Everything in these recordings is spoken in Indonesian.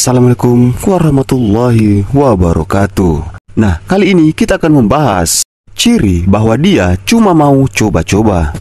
Assalamualaikum warahmatullahi wabarakatuh. Nah, kali ini kita akan membahas ciri bahwa dia cuma mau coba-coba.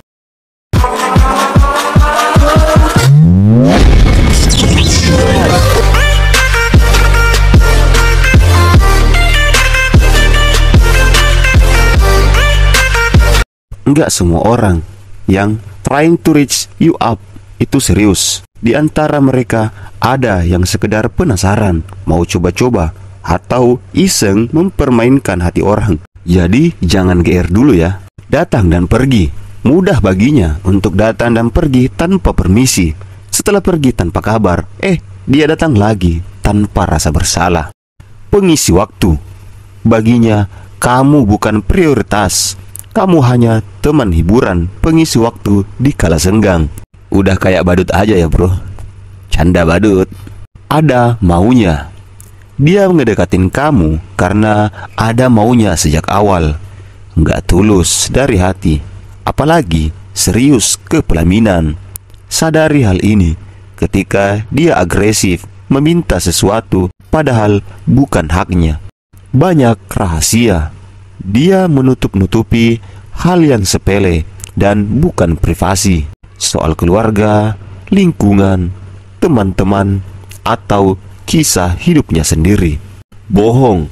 Enggak semua orang yang trying to reach you up itu serius. Di antara mereka ada yang sekedar penasaran, mau coba-coba, atau iseng mempermainkan hati orang. Jadi jangan GR dulu ya, datang dan pergi. Mudah baginya untuk datang dan pergi tanpa permisi. Setelah pergi tanpa kabar, eh dia datang lagi tanpa rasa bersalah. Pengisi waktu. Baginya, kamu bukan prioritas. Kamu hanya teman hiburan pengisi waktu di kala senggang udah kayak badut aja ya bro Canda badut Ada maunya Dia ngedekatin kamu karena ada maunya sejak awal Nggak tulus dari hati Apalagi serius ke pelaminan Sadari hal ini ketika dia agresif meminta sesuatu padahal bukan haknya banyak rahasia. Dia menutup-nutupi hal yang sepele dan bukan privasi soal keluarga, lingkungan, teman-teman, atau kisah hidupnya sendiri. Bohong,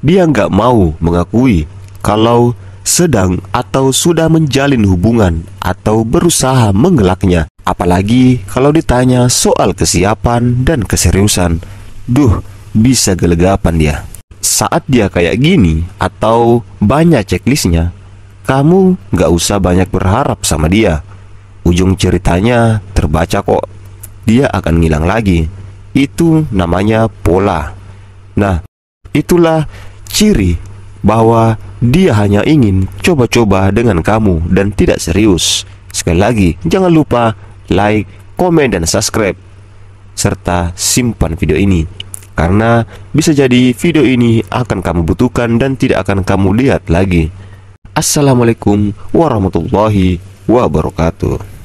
dia nggak mau mengakui kalau sedang atau sudah menjalin hubungan atau berusaha mengelaknya. Apalagi kalau ditanya soal kesiapan dan keseriusan. Duh, bisa gelegapan dia. Saat dia kayak gini atau banyak checklistnya, kamu nggak usah banyak berharap sama dia ujung ceritanya terbaca kok dia akan ngilang lagi. Itu namanya pola. Nah, itulah ciri bahwa dia hanya ingin coba-coba dengan kamu dan tidak serius. Sekali lagi, jangan lupa like, komen, dan subscribe. Serta simpan video ini. Karena bisa jadi video ini akan kamu butuhkan dan tidak akan kamu lihat lagi. Assalamualaikum warahmatullahi wabarakatuh.